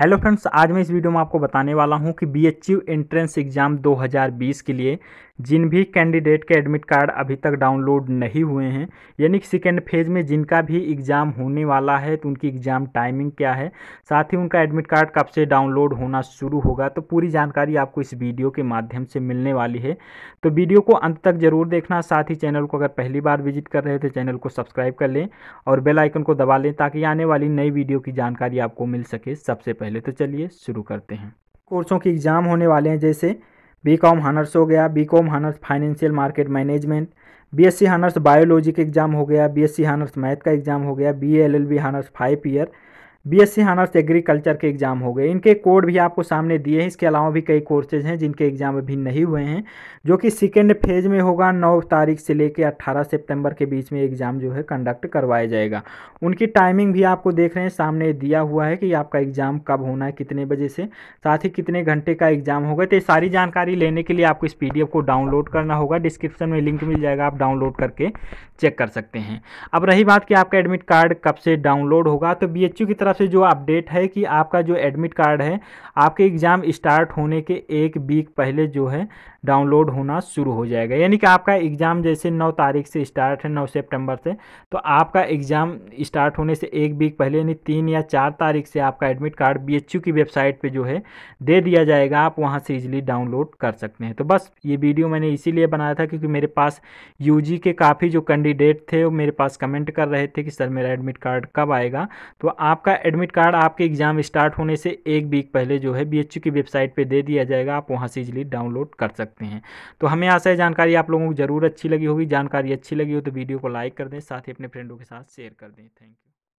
hello friends आज मैं इस वीडियो में आपको बताने वाला हूं कि B H U entrance exam 2020 के लिए जिन भी कैंडिडेट के एडमिट कार्ड अभी तक डाउनलोड नहीं हुए हैं यानी कि सेकेंड फेज में जिनका भी एग्ज़ाम होने वाला है तो उनकी एग्ज़ाम टाइमिंग क्या है साथ ही उनका एडमिट कार्ड कब से डाउनलोड होना शुरू होगा तो पूरी जानकारी आपको इस वीडियो के माध्यम से मिलने वाली है तो वीडियो को अंत तक ज़रूर देखना साथ ही चैनल को अगर पहली बार विजिट कर रहे थे चैनल तो को सब्सक्राइब कर लें और बेल आइकन को दबा लें ताकि आने वाली नई वीडियो की जानकारी आपको मिल सके सबसे पहले तो चलिए शुरू करते हैं कोर्सों के एग्ज़ाम होने वाले हैं जैसे बी कॉम हानर्स हो गया B com honours financial market management C honours biology का एग्ज़ाम हो गया B S C honours math का एग्ज़ाम हो गया B L L B honours five year BSc honours agriculture के एग्ज़ाम हो गए इनके कोड भी आपको सामने दिए हैं इसके अलावा भी कई कोर्सेज हैं जिनके एग्ज़ाम अभी नहीं हुए हैं जो कि सेकेंड फेज में होगा नौ तारीख से लेकर अट्ठारह सितंबर के बीच में एग्ज़ाम जो है कंडक्ट करवाया जाएगा उनकी टाइमिंग भी आपको देख रहे हैं सामने दिया हुआ है कि आपका एग्ज़ाम कब होना है कितने बजे से साथ ही कितने घंटे का एग्ज़ाम होगा तो ये सारी जानकारी लेने के लिए आपको इस पी को डाउनलोड करना होगा डिस्क्रिप्शन में लिंक मिल जाएगा आप डाउनलोड करके चेक कर सकते हैं अब रही बात कि आपका एडमिट कार्ड कब से डाउनलोड होगा तो बी की तरफ तरफ से जो अपडेट है कि आपका जो एडमिट कार्ड है आपके एग्ज़ाम स्टार्ट होने के एक वीक पहले जो है डाउनलोड होना शुरू हो जाएगा यानी कि आपका एग्ज़ाम जैसे 9 तारीख से स्टार्ट है 9 सितंबर से तो आपका एग्ज़ाम स्टार्ट होने से एक वीक पहले यानी तीन या चार तारीख से आपका एडमिट कार्ड बी की वेबसाइट पर जो है दे दिया जाएगा आप वहाँ से ईजिली डाउनलोड कर सकते हैं तो बस ये वीडियो मैंने इसीलिए बनाया था क्योंकि मेरे पास यू के काफ़ी जो कैंडिडेट थे वो मेरे पास कमेंट कर रहे थे कि सर मेरा एडमिट कार्ड कब आएगा तो आपका एडमिट कार्ड आपके एग्ज़ाम स्टार्ट होने से एक वीक पहले जो है बी की वेबसाइट पर दे दिया जाएगा आप वहाँ से इजली डाउनलोड कर सकते हैं तो हमें आशा है जानकारी आप लोगों को ज़रूर अच्छी लगी होगी जानकारी अच्छी लगी हो तो वीडियो को लाइक कर दें साथ ही अपने फ्रेंडों के साथ शेयर कर दें थैंक यू